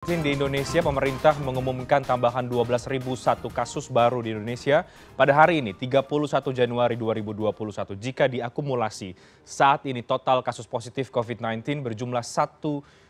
Di Indonesia, pemerintah mengumumkan tambahan 12.001 kasus baru di Indonesia pada hari ini 31 Januari 2021. Jika diakumulasi, saat ini total kasus positif COVID-19 berjumlah 1